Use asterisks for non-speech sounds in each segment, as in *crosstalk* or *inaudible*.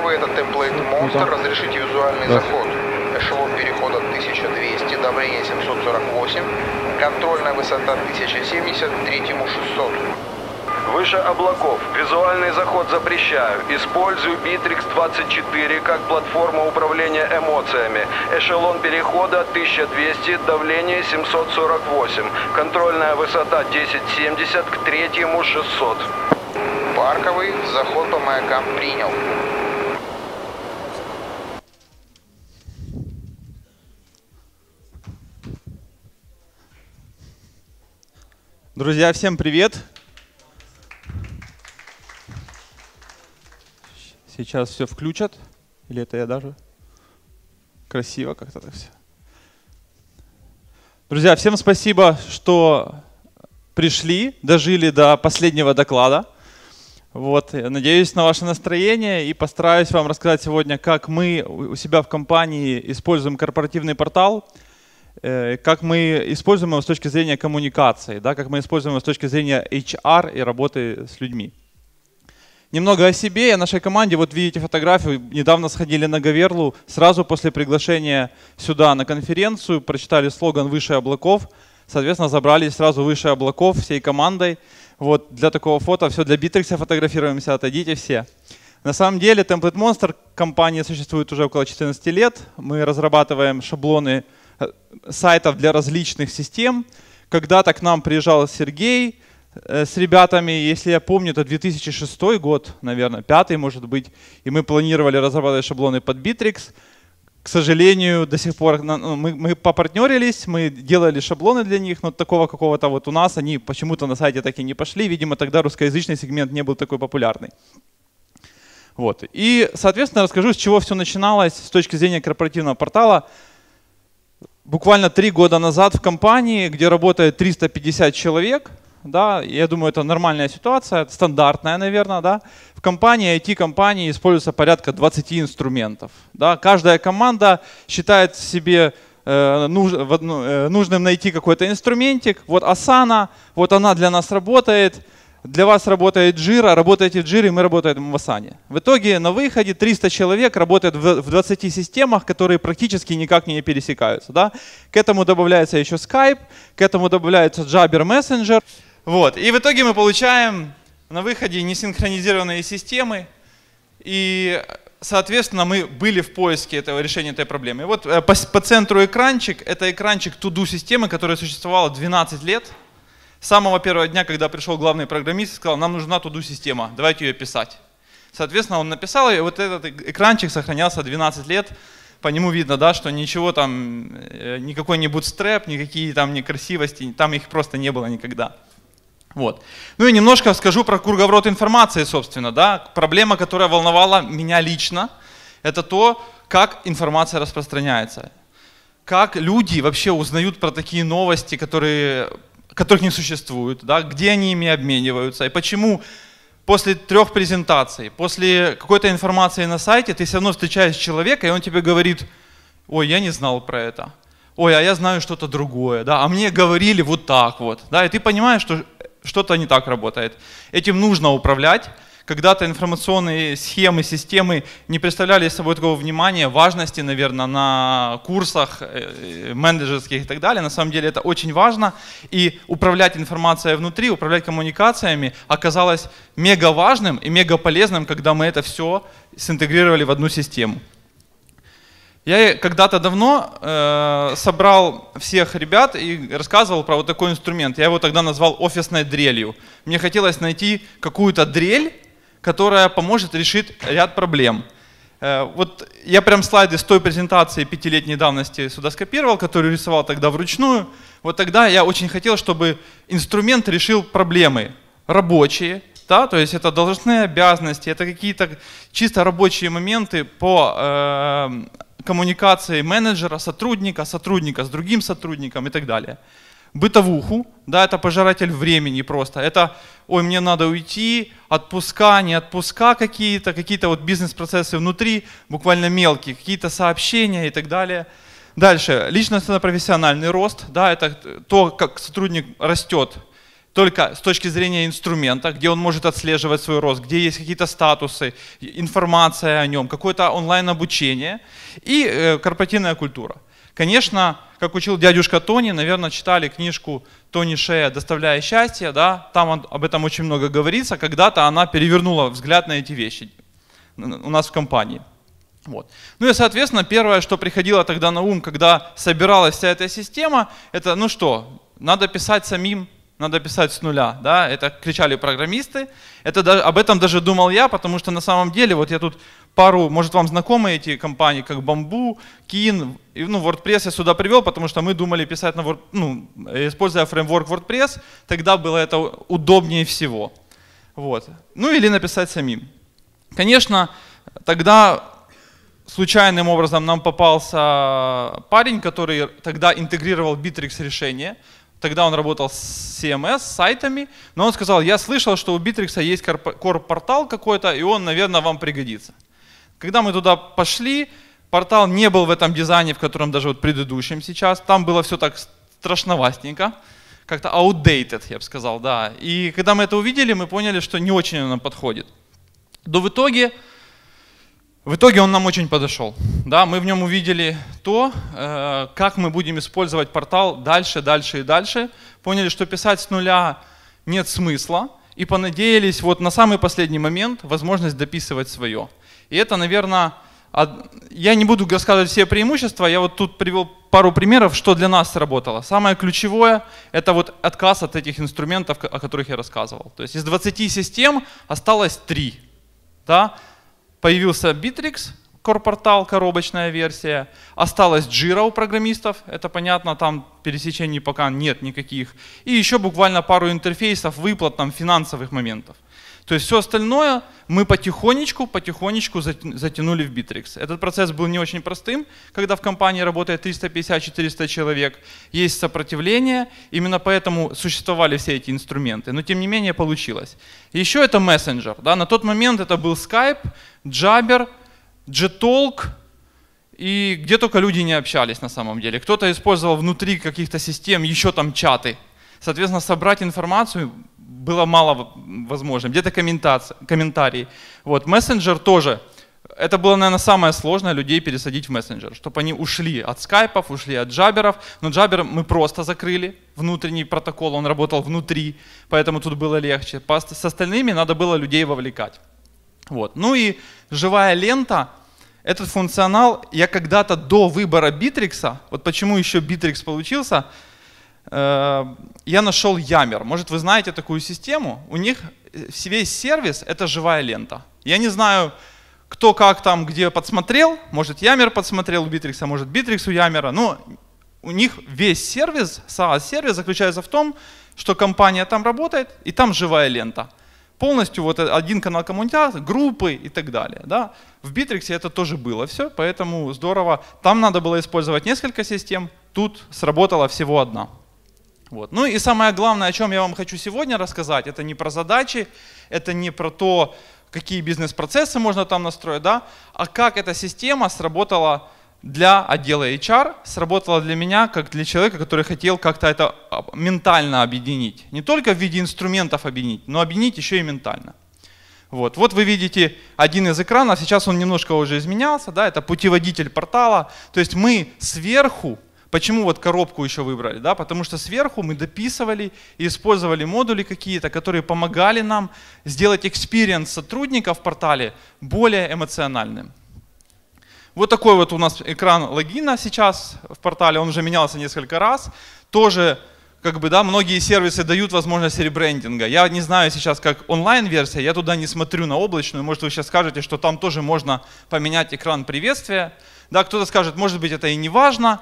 Вы этот темплейт монстр, разрешите визуальный да. заход. Эшелон перехода 1200, давление 748, контрольная высота 1070, третьему 600. Выше облаков. Визуальный заход запрещаю. Использую Bitrix-24 как платформу управления эмоциями. Эшелон перехода 1200, давление 748. Контрольная высота 1070, к третьему 600. Парковый, заход по маякам принял. Друзья, всем привет! Сейчас все включат. Или это я даже? Красиво как-то так все. Друзья, всем спасибо, что пришли, дожили до последнего доклада. Вот, я надеюсь на ваше настроение и постараюсь вам рассказать сегодня, как мы у себя в компании используем корпоративный портал – Э, как мы используем его с точки зрения коммуникации, да, как мы используем его с точки зрения HR и работы с людьми. Немного о себе и о нашей команде. Вот видите фотографию. Недавно сходили на Гаверлу сразу после приглашения сюда на конференцию, прочитали слоган «Выше облаков», соответственно, забрались сразу выше облаков всей командой. Вот для такого фото все для Битрикса фотографируемся, отойдите все. На самом деле Template Monster компания существует уже около 14 лет. Мы разрабатываем шаблоны Э, сайтов для различных систем. Когда-то к нам приезжал Сергей э, с ребятами, если я помню, это 2006 год, наверное, пятый, может быть, и мы планировали разрабатывать шаблоны под Bittrex. К сожалению, до сих пор ну, мы, мы попартнерились, мы делали шаблоны для них, но такого какого-то вот у нас они почему-то на сайте так и не пошли. Видимо, тогда русскоязычный сегмент не был такой популярный. Вот. И, соответственно, расскажу, с чего все начиналось с точки зрения корпоративного портала буквально три года назад в компании, где работает 350 человек, да, я думаю, это нормальная ситуация, стандартная, наверное, да. В компании, IT-компании используется порядка 20 инструментов, да. Каждая команда считает себе э, э, нужным найти какой-то инструментик. Вот Asana, вот она для нас работает, для вас работает Jira, работаете в Jira, мы работаем в Asana. В итоге на выходе 300 человек работает в 20 системах, которые практически никак не пересекаются. Да? К этому добавляется еще Skype, к этому добавляется Jabber Messenger. Вот. И в итоге мы получаем на выходе несинхронизированные системы, и, соответственно, мы были в поиске этого решения этой проблемы. И вот э, по, по центру экранчик, это экранчик туду системы, которая существовала 12 лет – с самого первого дня, когда пришел главный программист, сказал, нам нужна туду-система, давайте ее писать. Соответственно, он написал, и вот этот экранчик сохранялся 12 лет, по нему видно, да, что ничего там, э, никакой не bootstrap, никакие там некрасивости, там их просто не было никогда. Вот. Ну и немножко скажу про круговорот информации, собственно, да. Проблема, которая волновала меня лично, это то, как информация распространяется. Как люди вообще узнают про такие новости, которые которых не существует, да, где они ими обмениваются и почему после трех презентаций, после какой-то информации на сайте ты все равно встречаешь человека, и он тебе говорит, ой, я не знал про это, ой, а я знаю что-то другое, да, а мне говорили вот так вот, да, и ты понимаешь, что что-то не так работает. Этим нужно управлять, когда-то информационные схемы, системы не представляли собой такого внимания, важности, наверное, на курсах э, э, менеджерских и так далее. На самом деле это очень важно. И управлять информацией внутри, управлять коммуникациями оказалось мега важным и мега полезным, когда мы это все синтегрировали в одну систему. Я когда-то давно э, собрал всех ребят и рассказывал про вот такой инструмент. Я его тогда назвал офисной дрелью. Мне хотелось найти какую-то дрель, которая поможет решить ряд проблем. Э, вот я прям слайды с той презентации пятилетней давности сюда скопировал, которую рисовал тогда вручную. Вот тогда я очень хотел, чтобы инструмент решил проблемы рабочие, да, то есть это должностные обязанности, это какие-то чисто рабочие моменты по э, коммуникации менеджера, сотрудника, сотрудника с другим сотрудником и так далее бытовуху, да, это пожиратель времени просто. Это, ой, мне надо уйти, отпуска, не отпуска какие-то, какие-то вот бизнес-процессы внутри, буквально мелкие, какие-то сообщения и так далее. Дальше, личностно-профессиональный рост, да, это то, как сотрудник растет только с точки зрения инструмента, где он может отслеживать свой рост, где есть какие-то статусы, информация о нем, какое-то онлайн-обучение и э, корпоративная культура – Конечно, как учил дядюшка Тони, наверное, читали книжку Тони Шея «Доставляя счастье», да, там об этом очень много говорится, когда-то она перевернула взгляд на эти вещи у нас в компании. Вот. Ну и, соответственно, первое, что приходило тогда на ум, когда собиралась вся эта система, это, ну что, надо писать самим надо писать с нуля, да, это кричали программисты, это, об этом даже думал я, потому что на самом деле, вот я тут пару, может вам знакомы эти компании, как Bamboo, Kin, ну WordPress я сюда привел, потому что мы думали писать, на Word, ну, используя фреймворк WordPress, тогда было это удобнее всего. Вот. Ну или написать самим. Конечно, тогда случайным образом нам попался парень, который тогда интегрировал Bittrex решение. Тогда он работал с CMS, с сайтами, но он сказал, я слышал, что у Bittrex есть корпортал какой-то, и он, наверное, вам пригодится. Когда мы туда пошли, портал не был в этом дизайне, в котором даже вот предыдущем сейчас, там было все так страшновастенько, как-то outdated, я бы сказал, да. И когда мы это увидели, мы поняли, что не очень оно нам подходит. Но в итоге в итоге он нам очень подошел. Да, мы в нем увидели то, э, как мы будем использовать портал дальше, дальше и дальше. Поняли, что писать с нуля нет смысла. И понадеялись вот на самый последний момент возможность дописывать свое. И это, наверное, я не буду рассказывать все преимущества, я вот тут привел пару примеров, что для нас сработало. Самое ключевое – это вот отказ от этих инструментов, о которых я рассказывал. То есть из 20 систем осталось 3. Да? Появился Bittrex, корпортал, коробочная версия. Осталась Jira у программистов, это понятно, там пересечений пока нет никаких. И еще буквально пару интерфейсов, выплат, там, финансовых моментов – то есть все остальное мы потихонечку, потихонечку затянули в Битрикс. Этот процесс был не очень простым, когда в компании работает 350-400 человек, есть сопротивление, именно поэтому существовали все эти инструменты. Но тем не менее получилось. Еще это мессенджер. Да? На тот момент это был Skype, Jabber, Jetalk, и где только люди не общались на самом деле. Кто-то использовал внутри каких-то систем еще там чаты. Соответственно, собрать информацию было мало возможно, где-то комментарии. Вот, мессенджер тоже. Это было, наверное, самое сложное людей пересадить в мессенджер, чтобы они ушли от скайпов, ушли от джаберов. Но джабер мы просто закрыли, внутренний протокол, он работал внутри, поэтому тут было легче. С остальными надо было людей вовлекать. Вот. Ну и живая лента, этот функционал я когда-то до выбора Битрикса, вот почему еще Битрикс получился – Э, я нашел Ямер. Может, вы знаете такую систему? У них э, весь сервис — это живая лента. Я не знаю, кто как там, где подсмотрел. Может, Ямер подсмотрел у Битрикса, может, Битрикс у Ямера. Но ну, у них весь сервис, SaaS-сервис заключается в том, что компания там работает, и там живая лента. Полностью вот э, один канал коммуникации, группы и так далее. Да? В Битриксе это тоже было все, поэтому здорово. Там надо было использовать несколько систем, тут сработала всего одна. Вот. Ну и самое главное, о чем я вам хочу сегодня рассказать, это не про задачи, это не про то, какие бизнес-процессы можно там настроить, да, а как эта система сработала для отдела HR, сработала для меня, как для человека, который хотел как-то это ментально объединить. Не только в виде инструментов объединить, но объединить еще и ментально. Вот. вот вы видите один из экранов, сейчас он немножко уже изменялся, да, это путеводитель портала. То есть мы сверху Почему вот коробку еще выбрали? Да? Потому что сверху мы дописывали и использовали модули какие-то, которые помогали нам сделать экспириенс сотрудника в портале более эмоциональным. Вот такой вот у нас экран логина сейчас в портале, он уже менялся несколько раз. Тоже как бы, да, многие сервисы дают возможность ребрендинга. Я не знаю сейчас, как онлайн-версия, я туда не смотрю на облачную. Может, вы сейчас скажете, что там тоже можно поменять экран приветствия. Да, кто-то скажет, может быть, это и не важно.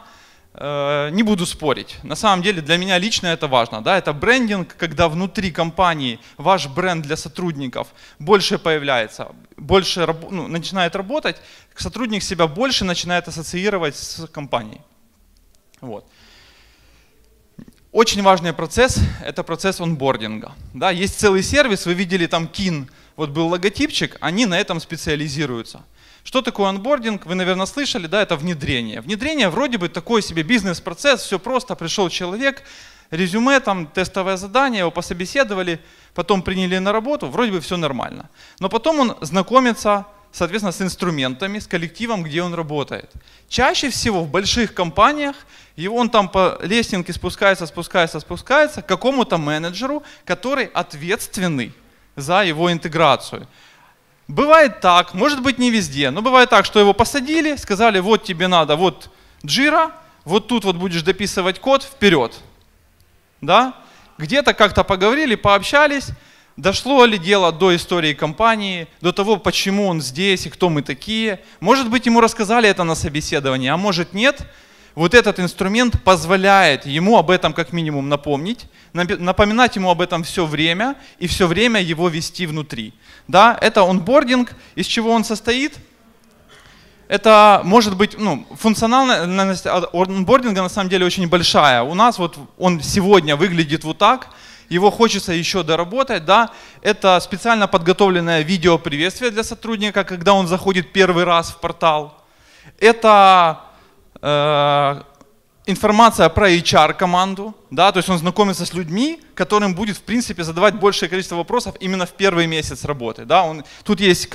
Э, не буду спорить. На самом деле для меня лично это важно. Да? Это брендинг, когда внутри компании ваш бренд для сотрудников больше появляется, больше ну, начинает работать, сотрудник себя больше начинает ассоциировать с компанией. Вот. Очень важный процесс – это процесс онбординга. Да? Есть целый сервис, вы видели там KIN, вот был логотипчик, они на этом специализируются – что такое анбординг? Вы, наверное, слышали, да, это внедрение. Внедрение вроде бы такой себе бизнес-процесс, все просто, пришел человек, резюме, там, тестовое задание, его пособеседовали, потом приняли на работу, вроде бы все нормально. Но потом он знакомится, соответственно, с инструментами, с коллективом, где он работает. Чаще всего в больших компаниях и он там по лестнице спускается, спускается, спускается к какому-то менеджеру, который ответственный за его интеграцию. Бывает так, может быть не везде, но бывает так, что его посадили, сказали, вот тебе надо, вот джира, вот тут вот будешь дописывать код, вперед. Да? Где-то как-то поговорили, пообщались, дошло ли дело до истории компании, до того, почему он здесь и кто мы такие. Может быть, ему рассказали это на собеседовании, а может нет – вот этот инструмент позволяет ему об этом как минимум напомнить, напоминать ему об этом все время и все время его вести внутри. Да, это онбординг, из чего он состоит – это может быть, ну, функциональность онбординга на самом деле очень большая. У нас вот он сегодня выглядит вот так, его хочется еще доработать, да. Это специально подготовленное видео приветствие для сотрудника, когда он заходит первый раз в портал. Это Э, информация про HR-команду, да, то есть он знакомится с людьми, которым будет, в принципе, задавать большее количество вопросов именно в первый месяц работы, да, он, тут есть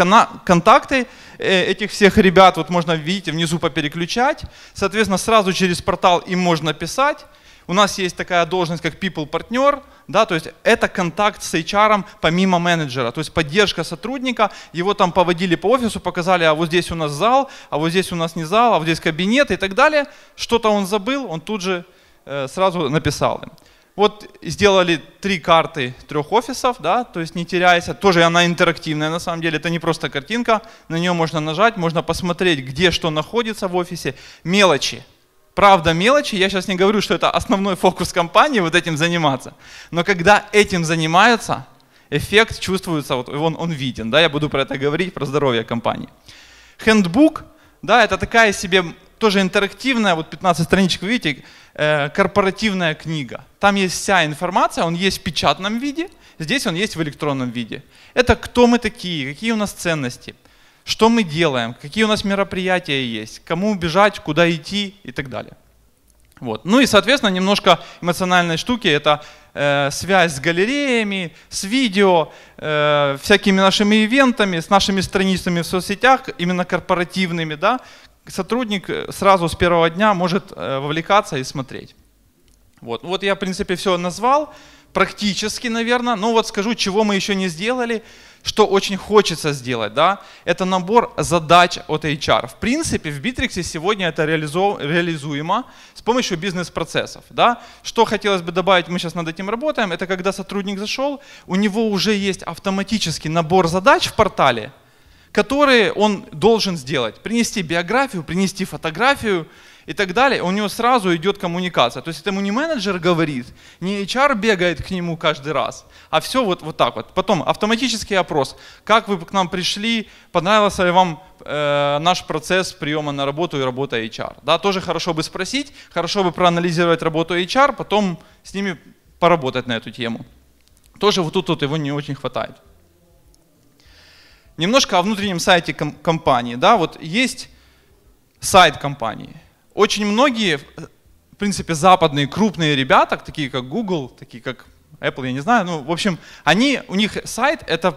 контакты э, этих всех ребят, вот можно, видите, внизу попереключать, соответственно, сразу через портал им можно писать, у нас есть такая должность, как people партнер, да, то есть это контакт с HR помимо менеджера, то есть поддержка сотрудника, его там поводили по офису, показали, а вот здесь у нас зал, а вот здесь у нас не зал, а вот здесь кабинет и так далее. Что-то он забыл, он тут же э, сразу написал им. Вот сделали три карты трех офисов, да, то есть не теряясь. Тоже она интерактивная на самом деле, это не просто картинка, на нее можно нажать, можно посмотреть, где что находится в офисе. Мелочи, правда мелочи, я сейчас не говорю, что это основной фокус компании вот этим заниматься, но когда этим занимаются, эффект чувствуется, вот он, он виден, да, я буду про это говорить, про здоровье компании. Хендбук, да, это такая себе тоже интерактивная, вот 15 страничек, вы видите, э, корпоративная книга. Там есть вся информация, он есть в печатном виде, здесь он есть в электронном виде. Это кто мы такие, какие у нас ценности – что мы делаем, какие у нас мероприятия есть, кому бежать, куда идти и так далее. Вот. Ну и, соответственно, немножко эмоциональной штуки – это э, связь с галереями, с видео, э, всякими нашими ивентами, с нашими страницами в соцсетях, именно корпоративными. Да? Сотрудник э, сразу с первого дня может э, вовлекаться и смотреть. Вот. вот я, в принципе, все назвал практически, наверное. Но ну вот скажу, чего мы еще не сделали – что очень хочется сделать, да, это набор задач от HR. В принципе, в Bittrex сегодня это реализуемо с помощью бизнес-процессов. Да. Что хотелось бы добавить, мы сейчас над этим работаем, это когда сотрудник зашел, у него уже есть автоматический набор задач в портале, которые он должен сделать. Принести биографию, принести фотографию, и так далее, у него сразу идет коммуникация. То есть это ему не менеджер говорит, не HR бегает к нему каждый раз, а все вот, вот так вот. Потом автоматический опрос. Как вы к нам пришли, понравился ли вам э, наш процесс приема на работу и работа HR? Да, тоже хорошо бы спросить, хорошо бы проанализировать работу HR, потом с ними поработать на эту тему. Тоже вот тут вот его не очень хватает. Немножко о внутреннем сайте компании. Да, вот есть сайт компании, очень многие, э, в принципе, западные крупные ребята, такие как Google, такие как Apple, я не знаю, ну, в общем, они, у них сайт — это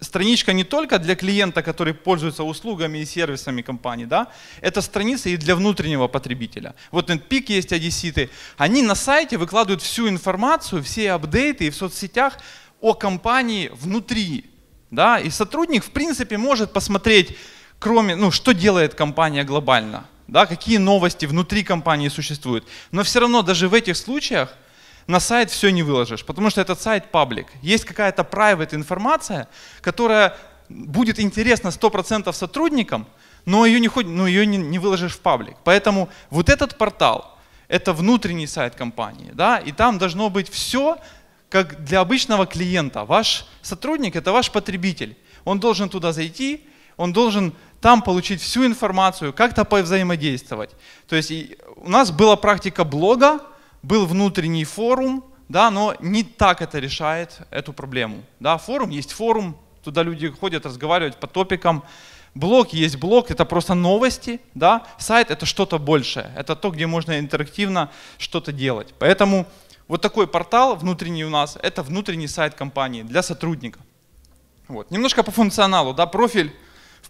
страничка не только для клиента, который пользуется услугами и сервисами компании, да, это страница и для внутреннего потребителя. Вот NetPeak есть одесситы, они на сайте выкладывают всю информацию, все апдейты и в соцсетях о компании внутри, да, и сотрудник, в принципе, может посмотреть, кроме, ну, что делает компания глобально – да, какие новости внутри компании существуют. Но все равно даже в этих случаях на сайт все не выложишь, потому что этот сайт паблик. Есть какая-то private информация, которая будет интересна 100% сотрудникам, но ее, не, но ее не, не выложишь в паблик. Поэтому вот этот портал – это внутренний сайт компании, да, и там должно быть все, как для обычного клиента. Ваш сотрудник – это ваш потребитель. Он должен туда зайти, он должен там получить всю информацию, как-то повзаимодействовать. То есть у нас была практика блога, был внутренний форум, да, но не так это решает эту проблему. Да, форум есть форум, туда люди ходят разговаривать по топикам. Блог есть блог, это просто новости, да. Сайт это что-то большее, это то, где можно интерактивно что-то делать. Поэтому вот такой портал внутренний у нас, это внутренний сайт компании для сотрудника. Вот. Немножко по функционалу, да, профиль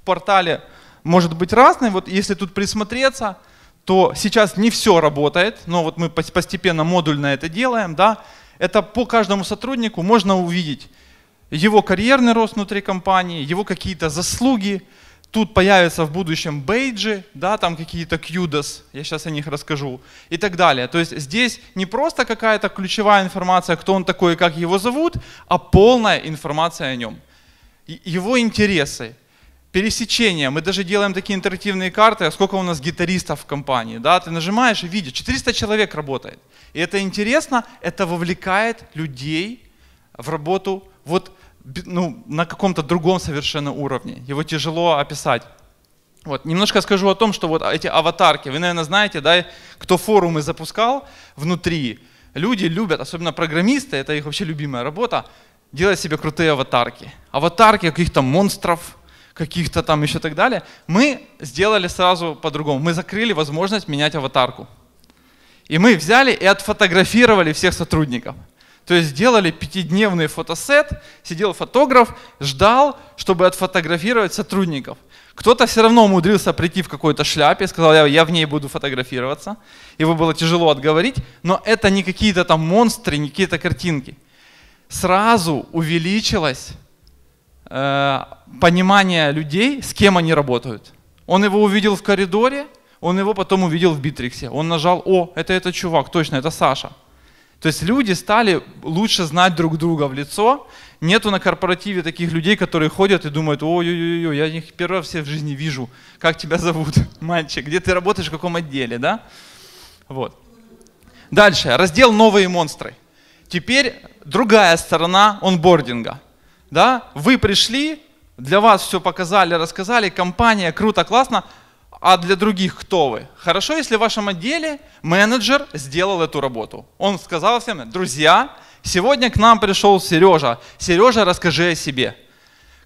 портале может быть разный. Вот если тут присмотреться, то сейчас не все работает, но вот мы постепенно модульно это делаем. Да? Это по каждому сотруднику можно увидеть его карьерный рост внутри компании, его какие-то заслуги. Тут появятся в будущем бейджи, да, там какие-то кьюдос, я сейчас о них расскажу, и так далее. То есть здесь не просто какая-то ключевая информация, кто он такой и как его зовут, а полная информация о нем. Его интересы, пересечения. Мы даже делаем такие интерактивные карты, а сколько у нас гитаристов в компании. Да? Ты нажимаешь и видишь, 400 человек работает. И это интересно, это вовлекает людей в работу вот, ну, на каком-то другом совершенно уровне. Его тяжело описать. Вот, немножко скажу о том, что вот эти аватарки, вы, наверное, знаете, да, кто форумы запускал внутри, люди любят, особенно программисты, это их вообще любимая работа, делать себе крутые аватарки. Аватарки каких-то монстров, каких-то там еще так далее, мы сделали сразу по-другому. Мы закрыли возможность менять аватарку. И мы взяли и отфотографировали всех сотрудников. То есть сделали пятидневный фотосет, сидел фотограф, ждал, чтобы отфотографировать сотрудников. Кто-то все равно умудрился прийти в какой-то шляпе, сказал, я, я в ней буду фотографироваться. Его было тяжело отговорить, но это не какие-то там монстры, не какие-то картинки. Сразу увеличилось Э, понимание людей, с кем они работают. Он его увидел в коридоре, он его потом увидел в Битриксе. Он нажал, о, это этот чувак, точно, это Саша. То есть люди стали лучше знать друг друга в лицо. Нету на корпоративе таких людей, которые ходят и думают, ой-ой-ой, я их первый раз в жизни вижу. Как тебя зовут, *laughs* мальчик? Где ты работаешь, в каком отделе, да? Вот. Дальше, раздел «Новые монстры». Теперь другая сторона онбординга – да, вы пришли, для вас все показали, рассказали, компания, круто, классно, а для других кто вы? Хорошо, если в вашем отделе менеджер сделал эту работу. Он сказал всем, друзья, сегодня к нам пришел Сережа. Сережа, расскажи о себе.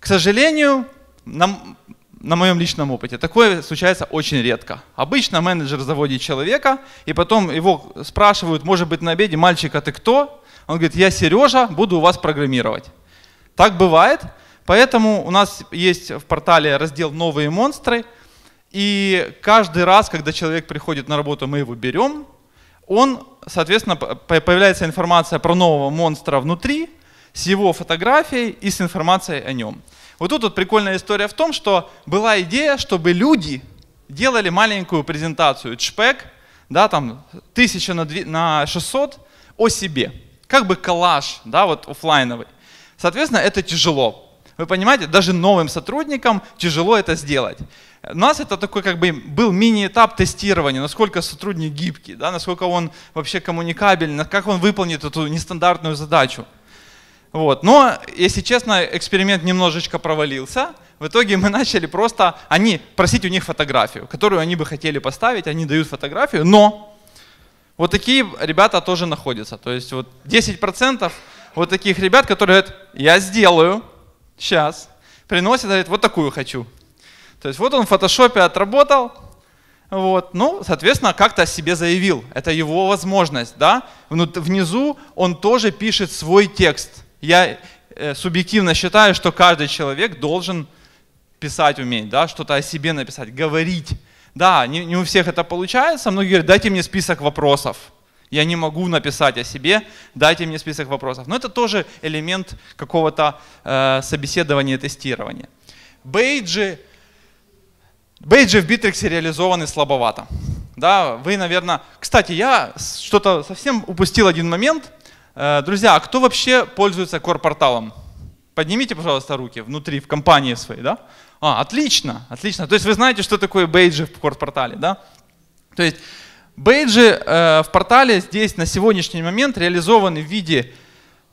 К сожалению, на, на моем личном опыте такое случается очень редко. Обычно менеджер заводит человека, и потом его спрашивают, может быть, на обеде, мальчик, а ты кто? Он говорит, я Сережа, буду у вас программировать. Так бывает. Поэтому у нас есть в портале раздел «Новые монстры». И каждый раз, когда человек приходит на работу, мы его берем. Он, соответственно, появляется информация про нового монстра внутри, с его фотографией и с информацией о нем. Вот тут вот прикольная история в том, что была идея, чтобы люди делали маленькую презентацию, чпек, да, там, 1000 на 600 о себе. Как бы коллаж, да, вот офлайновый. Соответственно, это тяжело. Вы понимаете, даже новым сотрудникам тяжело это сделать. У нас это такой как бы был мини-этап тестирования, насколько сотрудник гибкий, да, насколько он вообще коммуникабелен, как он выполнит эту нестандартную задачу. Вот. Но, если честно, эксперимент немножечко провалился. В итоге мы *laughs* начали просто они, просить у них фотографию, которую они бы хотели поставить, они дают фотографию, но вот такие ребята тоже находятся. То есть вот 10% вот таких ребят, которые говорят, я сделаю, сейчас, приносит, говорит, вот такую хочу. То есть вот он в фотошопе отработал, вот, ну, соответственно, как-то о себе заявил. Это его возможность, да. Внизу он тоже пишет свой текст. Я э, субъективно считаю, что каждый человек должен писать уметь, да, что-то о себе написать, говорить. Да, не, не у всех это получается. Многие говорят, дайте мне список вопросов. Я не могу написать о себе, дайте мне список вопросов. Но это тоже элемент какого-то э, собеседования, тестирования. Бейджи, бейджи в Битриксе реализованы слабовато. Да, вы, наверное... Кстати, я что-то совсем упустил один момент. Э, друзья, а кто вообще пользуется core-порталом? Поднимите, пожалуйста, руки внутри, в компании своей, да? А, отлично, отлично. То есть вы знаете, что такое бейджи в core-портале, да? То есть Бейджи э, в портале здесь на сегодняшний момент реализованы в виде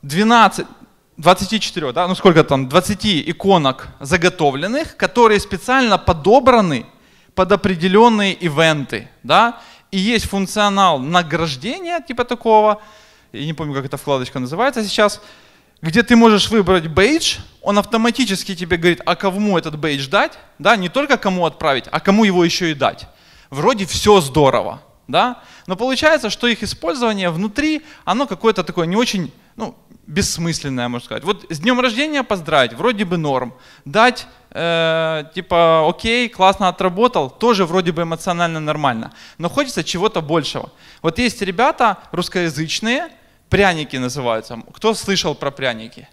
12, 24, да, ну сколько там, 20 иконок заготовленных, которые специально подобраны под определенные ивенты, да, и есть функционал награждения типа такого, я не помню, как эта вкладочка называется сейчас, где ты можешь выбрать бейдж, он автоматически тебе говорит, а кому этот бейдж дать, да, не только кому отправить, а кому его еще и дать. Вроде все здорово, да? Но получается, что их использование внутри, оно какое-то такое не очень, ну, бессмысленное, можно сказать. Вот с днем рождения поздравить, вроде бы норм. Дать, э, типа, окей, классно отработал, тоже вроде бы эмоционально нормально. Но хочется чего-то большего. Вот есть ребята русскоязычные, пряники называются. Кто слышал про пряники?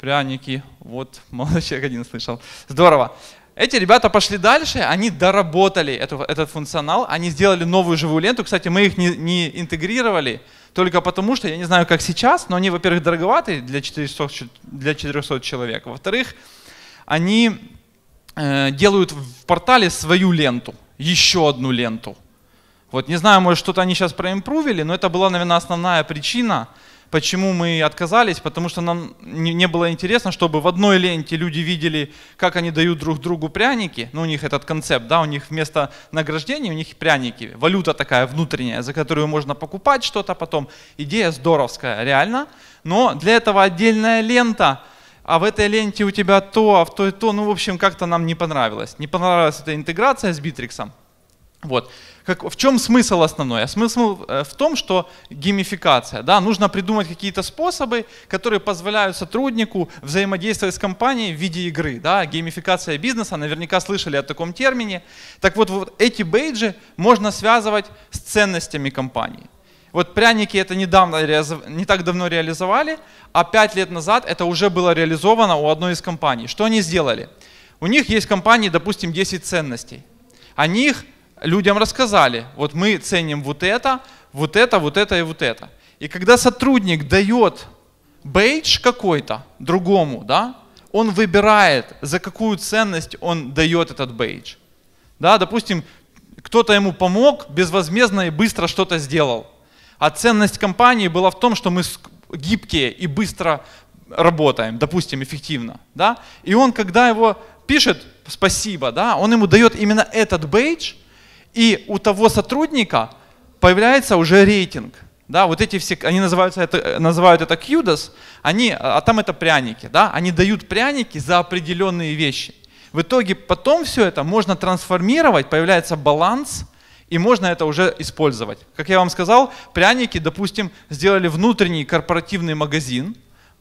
Пряники, вот, молодой *laughs* человек один слышал. Здорово. Эти ребята пошли дальше, они доработали эту, этот функционал, они сделали новую живую ленту. Кстати, мы их не, не интегрировали только потому, что я не знаю, как сейчас, но они, во-первых, дороговаты для 400, для 400 человек. Во-вторых, они э, делают в портале свою ленту, еще одну ленту. Вот не знаю, может что-то они сейчас проимпрувили, но это была, наверное, основная причина, Почему мы отказались? Потому что нам не было интересно, чтобы в одной ленте люди видели, как они дают друг другу пряники. Ну, у них этот концепт, да, у них вместо награждения у них пряники. Валюта такая внутренняя, за которую можно покупать что-то потом. Идея здоровская, реально. Но для этого отдельная лента, а в этой ленте у тебя то, а в той то. Ну, в общем, как-то нам не понравилось. Не понравилась эта интеграция с Битриксом. Вот. Как, в чем смысл основной? А смысл э, в том, что геймификация. Да, нужно придумать какие-то способы, которые позволяют сотруднику взаимодействовать с компанией в виде игры. Да, геймификация бизнеса, наверняка слышали о таком термине. Так вот, вот эти бейджи можно связывать с ценностями компании. Вот пряники это недавно, не так давно реализовали, а пять лет назад это уже было реализовано у одной из компаний. Что они сделали? У них есть компании, допустим, 10 ценностей. Они их людям рассказали, вот мы ценим вот это, вот это, вот это и вот это. И когда сотрудник дает бейдж какой-то другому, да, он выбирает, за какую ценность он дает этот бейдж. Да, допустим, кто-то ему помог, безвозмездно и быстро что-то сделал. А ценность компании была в том, что мы гибкие и быстро работаем, допустим, эффективно. Да? И он, когда его пишет спасибо, да, он ему дает именно этот бейдж, и у того сотрудника появляется уже рейтинг. Да, вот эти все, они называются это, называют это QDOS, они, а, а там это пряники, да, они дают пряники за определенные вещи. В итоге потом все это можно трансформировать, появляется баланс, и можно это уже использовать. Как я вам сказал, пряники, допустим, сделали внутренний корпоративный магазин,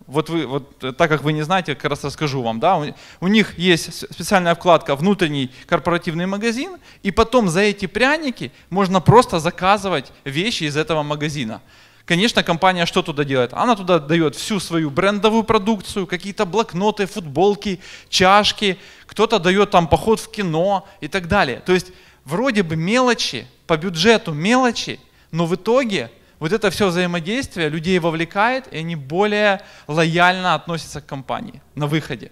вот вы, вот э, так как вы не знаете, как раз расскажу вам, да, у, у них есть специальная вкладка «Внутренний корпоративный магазин», и потом за эти пряники можно просто заказывать вещи из этого магазина. Конечно, компания что туда делает? Она туда дает всю свою брендовую продукцию, какие-то блокноты, футболки, чашки, кто-то дает там поход в кино и так далее. То есть вроде бы мелочи, по бюджету мелочи, но в итоге вот это все взаимодействие людей вовлекает, и они более лояльно относятся к компании на выходе.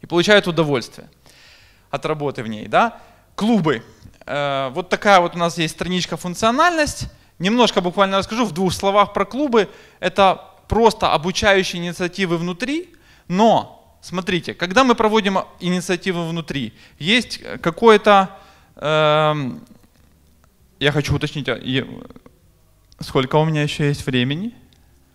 И получают удовольствие от работы в ней. Да? Клубы. Э, вот такая вот у нас есть страничка функциональность. Немножко буквально расскажу в двух словах про клубы. Это просто обучающие инициативы внутри, но смотрите, когда мы проводим инициативы внутри, есть какое-то, э, я хочу уточнить, а, Сколько у меня еще есть времени?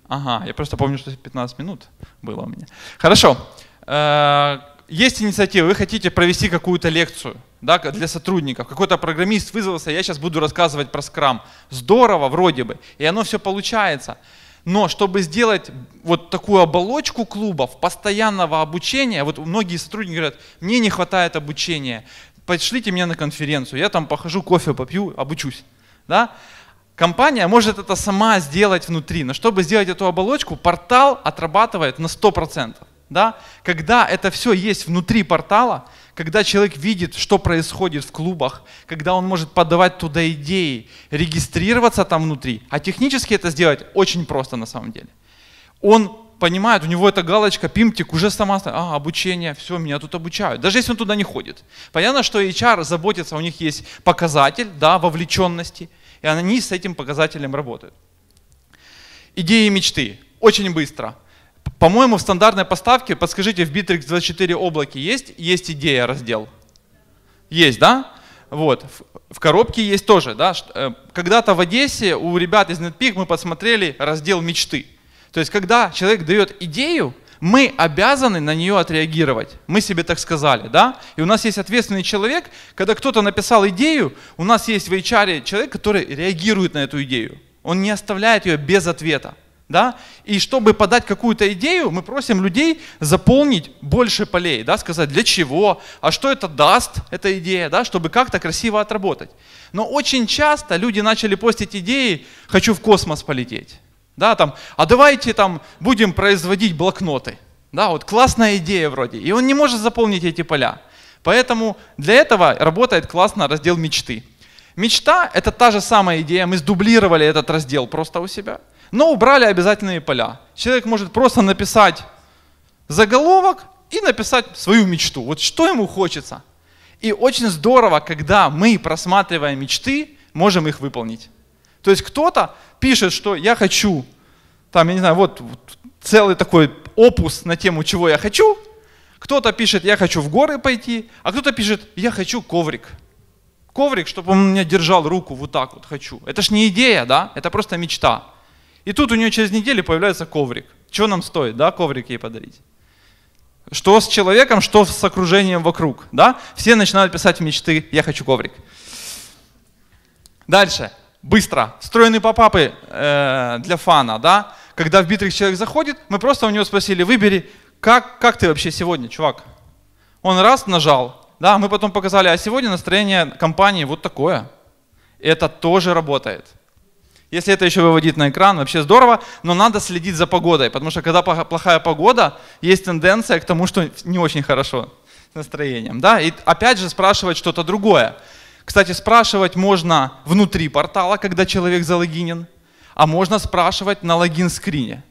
Ага, я просто помню, что 15 минут было у меня. Хорошо. Э, есть инициатива, вы хотите провести какую-то лекцию да, для сотрудников. Какой-то программист вызвался, я сейчас буду рассказывать про скрам. Здорово вроде бы, и оно все получается. Но чтобы сделать вот такую оболочку клубов, постоянного обучения, вот многие сотрудники говорят, мне не хватает обучения, пошлите меня на конференцию, я там похожу, кофе попью, обучусь. Да? Компания может это сама сделать внутри, но чтобы сделать эту оболочку, портал отрабатывает на 100%. Да? Когда это все есть внутри портала, когда человек видит, что происходит в клубах, когда он может подавать туда идеи, регистрироваться там внутри, а технически это сделать очень просто на самом деле. Он понимает, у него эта галочка, пимтик уже сама, а, обучение, все, меня тут обучают. Даже если он туда не ходит. Понятно, что HR заботится, у них есть показатель да, вовлеченности – и они с этим показателем работают. Идеи мечты. Очень быстро. По-моему, в стандартной поставке, подскажите, в Bittrex 24 облаке есть? Есть идея раздел? Есть, да? Вот. В коробке есть тоже, да? Э, когда-то в Одессе у ребят из NetPeak мы посмотрели раздел мечты. То есть, когда человек дает идею, мы обязаны на нее отреагировать. Мы себе так сказали, да? И у нас есть ответственный человек, когда кто-то написал идею, у нас есть в HR человек, который реагирует на эту идею. Он не оставляет ее без ответа. Да? И чтобы подать какую-то идею, мы просим людей заполнить больше полей, да? сказать, для чего, а что это даст, эта идея, да? чтобы как-то красиво отработать. Но очень часто люди начали постить идеи «хочу в космос полететь». Да, там, а давайте там будем производить блокноты. Да, вот классная идея вроде. И он не может заполнить эти поля. Поэтому для этого работает классно раздел мечты. Мечта – это та же самая идея, мы сдублировали этот раздел просто у себя, но убрали обязательные поля. Человек может просто написать заголовок и написать свою мечту, вот что ему хочется. И очень здорово, когда мы, просматривая мечты, можем их выполнить. То есть кто-то пишет, что я хочу, там, я не знаю, вот, вот целый такой опус на тему, чего я хочу. Кто-то пишет, я хочу в горы пойти, а кто-то пишет, я хочу коврик. Коврик, чтобы он меня держал руку вот так вот хочу. Это ж не идея, да? Это просто мечта. И тут у нее через неделю появляется коврик. Что нам стоит, да, коврик ей подарить? Что с человеком, что с окружением вокруг, да? Все начинают писать мечты, я хочу коврик. Дальше быстро. Встроенные попапы э, для фана, да? Когда в битрикс человек заходит, мы просто у него спросили, выбери, как, как ты вообще сегодня, чувак? Он раз нажал, да, мы потом показали, а сегодня настроение компании вот такое. Это тоже работает. Если это еще выводить на экран, вообще здорово, но надо следить за погодой, потому что когда плохая погода, есть тенденция к тому, что не очень хорошо с настроением. Да? И опять же спрашивать что-то другое. Кстати, спрашивать можно внутри портала, когда человек залогинен, а можно спрашивать на логин-скрине.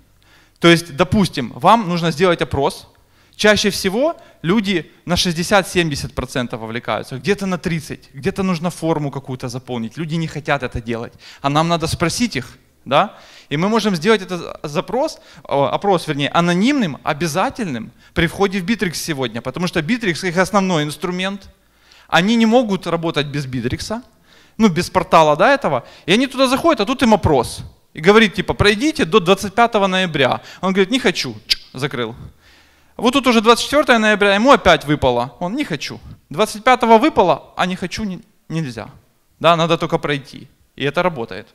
То есть, допустим, вам нужно сделать опрос. Чаще всего люди на 60-70% вовлекаются, где-то на 30%, где-то нужно форму какую-то заполнить. Люди не хотят это делать, а нам надо спросить их. Да? И мы можем сделать этот запрос, опрос, вернее, анонимным, обязательным при входе в Битрикс сегодня, потому что Битрикс их основной инструмент – они не могут работать без бидрикса, ну, без портала до этого. И они туда заходят, а тут им опрос. И говорит, типа, пройдите до 25 ноября. Он говорит, не хочу. Чук, закрыл. Вот тут уже 24 ноября, ему опять выпало. Он, не хочу. 25 выпало, а не хочу не, нельзя. Да, надо только пройти. И это работает.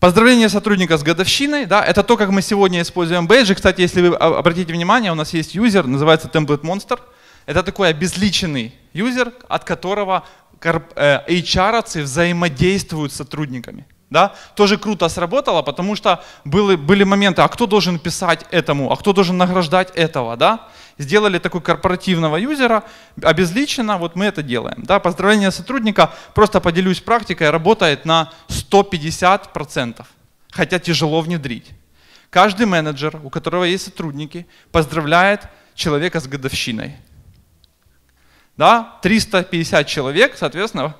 Поздравление сотрудника с годовщиной. Да, это то, как мы сегодня используем бейджи. Кстати, если вы а, обратите внимание, у нас есть юзер, называется Template Monster – это такой обезличенный юзер, от которого HR э, взаимодействуют с сотрудниками. Да? Тоже круто сработало, потому что были, были моменты, а кто должен писать этому, а кто должен награждать этого. Да? Сделали такой корпоративного юзера, обезличенно, вот мы это делаем. Да? Поздравление сотрудника, просто поделюсь практикой, работает на 150%, хотя тяжело внедрить. Каждый менеджер, у которого есть сотрудники, поздравляет человека с годовщиной. Да? 350 человек, соответственно,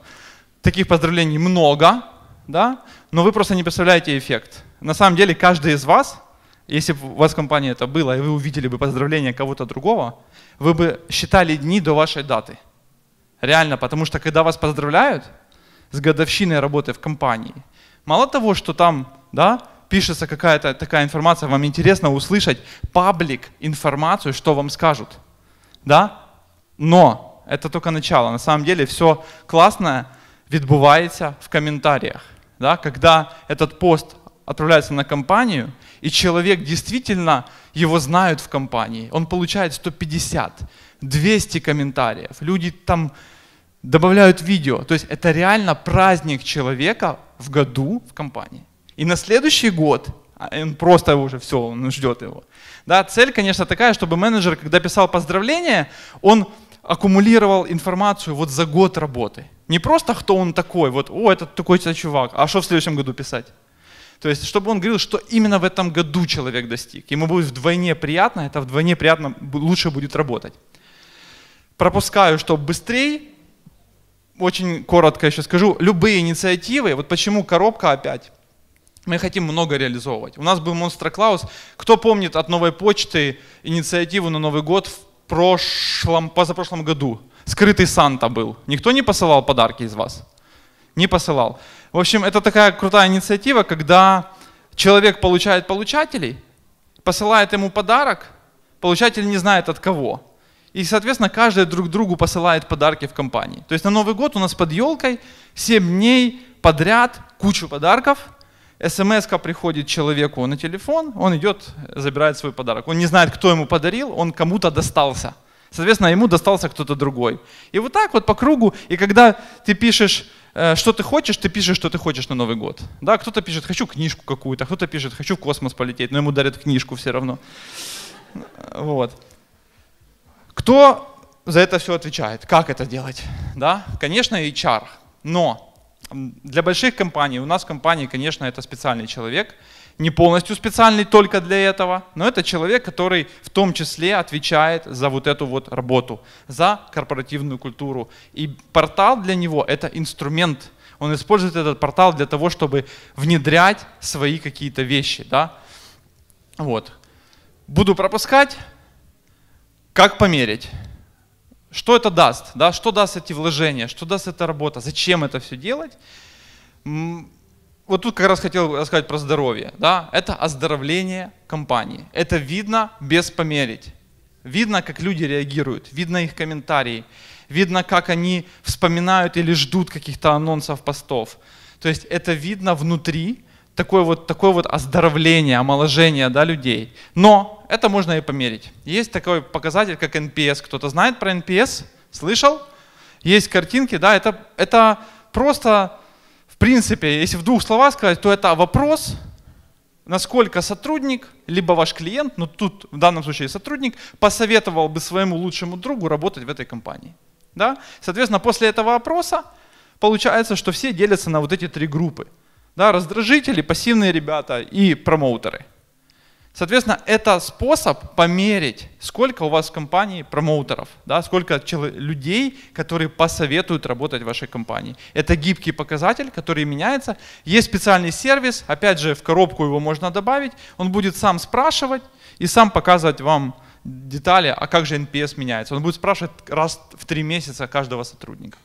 таких поздравлений много, да? но вы просто не представляете эффект. На самом деле каждый из вас, если бы у вас в компании это было, и вы увидели бы поздравление кого-то другого, вы бы считали дни до вашей даты. Реально, потому что когда вас поздравляют с годовщиной работы в компании, мало того, что там да, пишется какая-то такая информация, вам интересно услышать паблик информацию, что вам скажут. Да? Но это только начало. На самом деле все классное відбувається в комментариях. Да? Когда этот пост отправляется на компанию, и человек действительно, его знают в компании, он получает 150, 200 комментариев, люди там добавляют видео. То есть это реально праздник человека в году в компании. И на следующий год а, он просто уже все, он ждет его. Да, цель, конечно, такая, чтобы менеджер, когда писал поздравление он аккумулировал информацию вот за год работы. Не просто кто он такой, вот, о, это такой-то чувак, а что в следующем году писать? То есть, чтобы он говорил, что именно в этом году человек достиг. Ему будет вдвойне приятно, это вдвойне приятно, лучше будет работать. Пропускаю, чтобы быстрее, очень коротко еще скажу, любые инициативы, вот почему коробка опять, мы хотим много реализовывать. У нас был Монстр Клаус. Кто помнит от новой почты инициативу на Новый год в прошлом, позапрошлом году. Скрытый Санта был. Никто не посылал подарки из вас? Не посылал. В общем, это такая крутая инициатива, когда человек получает получателей, посылает ему подарок, получатель не знает от кого. И, соответственно, каждый друг другу посылает подарки в компании. То есть на Новый год у нас под елкой 7 дней подряд кучу подарков – смс эм приходит человеку на телефон, он идет, забирает свой подарок. Он не знает, кто ему подарил, он кому-то достался. Соответственно, ему достался кто-то другой. И вот так вот по кругу, и когда ты пишешь, э, что ты хочешь, ты пишешь, что ты хочешь на Новый год. Да, кто-то пишет, хочу книжку какую-то, кто-то пишет, хочу в космос полететь, но ему дарят книжку все равно. Вот. Кто за это все отвечает? Как это делать? Да? Конечно, HR. Но для больших компаний, у нас в компании, конечно, это специальный человек, не полностью специальный только для этого, но это человек, который в том числе отвечает за вот эту вот работу, за корпоративную культуру. И портал для него это инструмент. Он использует этот портал для того, чтобы внедрять свои какие-то вещи. Да? Вот. Буду пропускать. Как померить? Что это даст? Да? Что даст эти вложения? Что даст эта работа? Зачем это все делать? Вот тут как раз хотел рассказать про здоровье. Да? Это оздоровление компании. Это видно без померить. Видно, как люди реагируют, видно их комментарии, видно, как они вспоминают или ждут каких-то анонсов, постов. То есть это видно внутри, такое вот, такое вот оздоровление, омоложение да, людей. Но это можно и померить. Есть такой показатель, как NPS. Кто-то знает про NPS? Слышал? Есть картинки, да, это, это просто, в принципе, если в двух словах сказать, то это вопрос, насколько сотрудник, либо ваш клиент, ну тут в данном случае сотрудник, посоветовал бы своему лучшему другу работать в этой компании. Да? Соответственно, после этого опроса получается, что все делятся на вот эти три группы. Да, раздражители, пассивные ребята и промоутеры – Соответственно, это способ померить, сколько у вас в компании промоутеров, да, сколько людей, которые посоветуют работать в вашей компании. Это гибкий показатель, который меняется. Есть специальный сервис, опять же, в коробку его можно добавить. Он будет сам спрашивать и сам показывать вам детали, а как же NPS меняется. Он будет спрашивать раз в три месяца каждого сотрудника.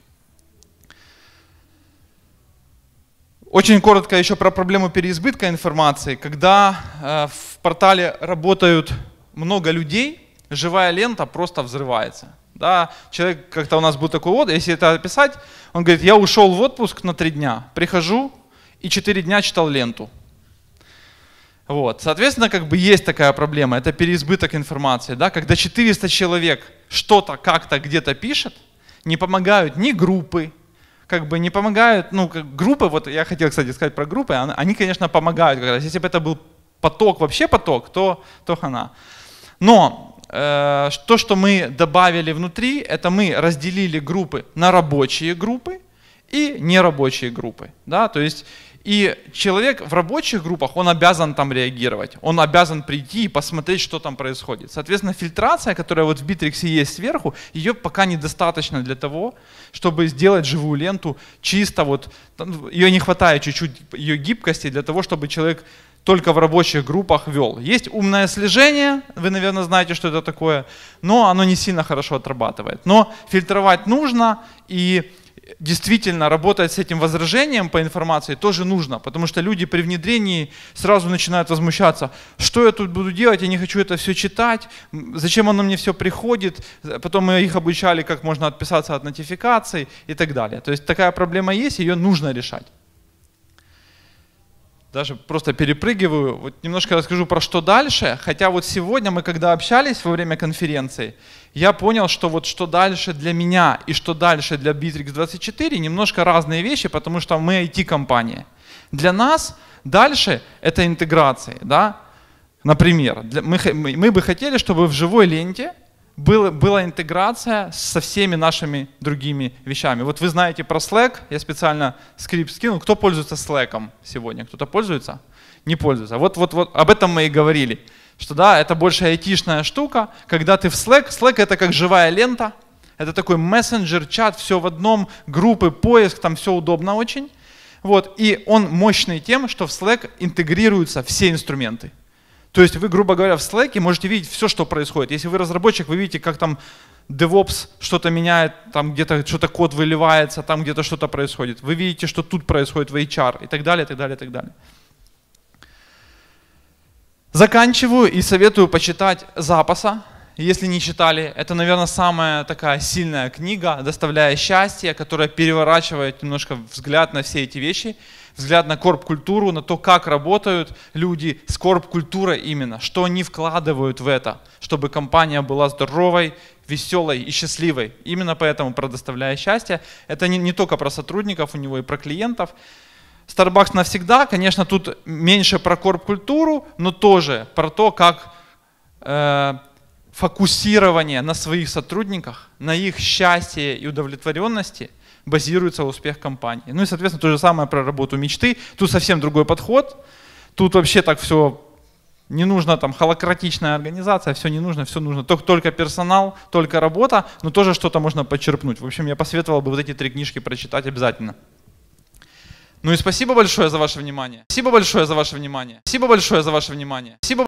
Очень коротко еще про проблему переизбытка информации. Когда э, в портале работают много людей, живая лента просто взрывается. Да, человек как-то у нас был такой вот, если это описать, он говорит, я ушел в отпуск на три дня, прихожу и четыре дня читал ленту. Вот. Соответственно, как бы есть такая проблема, это переизбыток информации. Да? Когда 400 человек что-то как-то где-то пишет, не помогают ни группы, как бы не помогают, ну, как группы, вот я хотел, кстати, сказать про группы, а, они, конечно, помогают как раз. Если бы это был поток, вообще поток, то, то хана. Но э, то, что мы добавили внутри, это мы разделили группы на рабочие группы и нерабочие группы. Да? То есть и человек в рабочих группах, он обязан там реагировать, он обязан прийти и посмотреть, что там происходит. Соответственно, фильтрация, которая вот в Битриксе есть сверху, ее пока недостаточно для того, чтобы сделать живую ленту чисто, вот ее не хватает чуть-чуть, ее гибкости для того, чтобы человек только в рабочих группах вел. Есть умное слежение, вы, наверное, знаете, что это такое, но оно не сильно хорошо отрабатывает. Но фильтровать нужно, и действительно работать с этим возражением по информации тоже нужно, потому что люди при внедрении сразу начинают возмущаться, что я тут буду делать, я не хочу это все читать, зачем оно мне все приходит, потом мы их обучали, как можно отписаться от нотификаций и так далее. То есть такая проблема есть, ее нужно решать даже просто перепрыгиваю, вот немножко расскажу про что дальше, хотя вот сегодня мы когда общались во время конференции, я понял, что вот что дальше для меня и что дальше для Bittrex24 немножко разные вещи, потому что мы IT-компания. Для нас дальше это интеграции, да, например, для, мы, мы бы хотели, чтобы в живой ленте было, была интеграция со всеми нашими другими вещами. Вот вы знаете про Slack, я специально скрипт скинул. Кто пользуется Slack сегодня? Кто-то пользуется? Не пользуется. Вот, вот, вот об этом мы и говорили. Что да, это больше айтишная штука, когда ты в Slack. Slack это как живая лента. Это такой мессенджер, чат, все в одном, группы, поиск, там все удобно очень. Вот. И он мощный тем, что в Slack интегрируются все инструменты. То есть вы, грубо говоря, в Slack можете видеть все, что происходит. Если вы разработчик, вы видите, как там DevOps что-то меняет, там где-то что-то код выливается, там где-то что-то происходит. Вы видите, что тут происходит в HR и так далее, и так далее, и так далее. Заканчиваю и советую почитать Запаса, если не читали. Это, наверное, самая такая сильная книга, доставляя счастье, которая переворачивает немножко взгляд на все эти вещи взгляд на корп-культуру, на то, как работают люди с корп-культурой именно, что они вкладывают в это, чтобы компания была здоровой, веселой и счастливой. Именно поэтому предоставляя счастье. Это не, не только про сотрудников у него и про клиентов. Starbucks навсегда, конечно, тут меньше про корп-культуру, но тоже про то, как э, фокусирование на своих сотрудниках, на их счастье и удовлетворенности – базируется успех компании. Ну и, соответственно, то же самое про работу мечты. Тут совсем другой подход. Тут вообще так все не нужно там холократичная организация, все не нужно, все нужно. Только, только персонал, только работа, но тоже что-то можно почерпнуть. В общем, я посоветовал бы вот эти три книжки прочитать обязательно. Ну и спасибо большое за ваше внимание. Спасибо большое за ваше внимание. Спасибо большое за ваше внимание. Спасибо